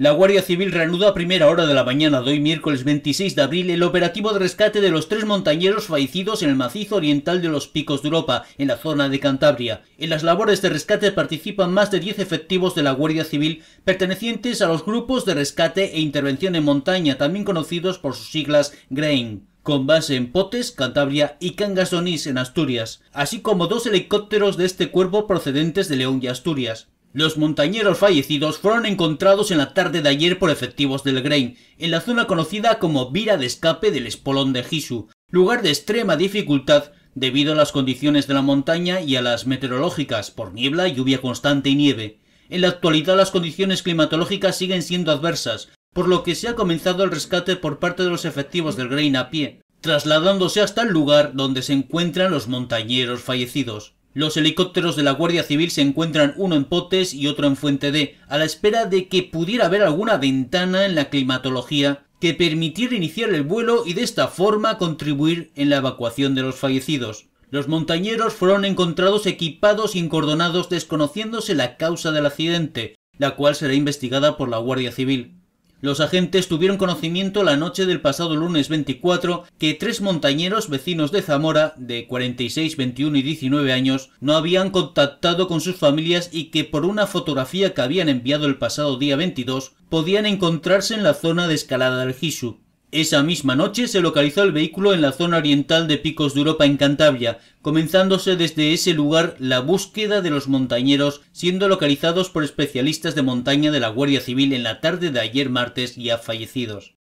La Guardia Civil reanuda a primera hora de la mañana de hoy miércoles 26 de abril el operativo de rescate de los tres montañeros fallecidos en el macizo oriental de los Picos de Europa, en la zona de Cantabria. En las labores de rescate participan más de 10 efectivos de la Guardia Civil pertenecientes a los grupos de rescate e intervención en montaña, también conocidos por sus siglas GRAIN con base en Potes, Cantabria y Cangas en Asturias, así como dos helicópteros de este cuerpo procedentes de León y Asturias. Los montañeros fallecidos fueron encontrados en la tarde de ayer por efectivos del Grain, en la zona conocida como Vira de Escape del Espolón de Gisu, lugar de extrema dificultad debido a las condiciones de la montaña y a las meteorológicas por niebla, lluvia constante y nieve. En la actualidad las condiciones climatológicas siguen siendo adversas, por lo que se ha comenzado el rescate por parte de los efectivos del Grain a pie, trasladándose hasta el lugar donde se encuentran los montañeros fallecidos. Los helicópteros de la Guardia Civil se encuentran uno en Potes y otro en Fuente D, a la espera de que pudiera haber alguna ventana en la climatología que permitiera iniciar el vuelo y de esta forma contribuir en la evacuación de los fallecidos. Los montañeros fueron encontrados equipados y encordonados desconociéndose la causa del accidente, la cual será investigada por la Guardia Civil. Los agentes tuvieron conocimiento la noche del pasado lunes 24 que tres montañeros vecinos de Zamora, de 46, 21 y 19 años, no habían contactado con sus familias y que por una fotografía que habían enviado el pasado día 22 podían encontrarse en la zona de escalada del jisu. Esa misma noche se localizó el vehículo en la zona oriental de Picos de Europa en Cantabria, comenzándose desde ese lugar la búsqueda de los montañeros, siendo localizados por especialistas de montaña de la Guardia Civil en la tarde de ayer martes ya fallecidos.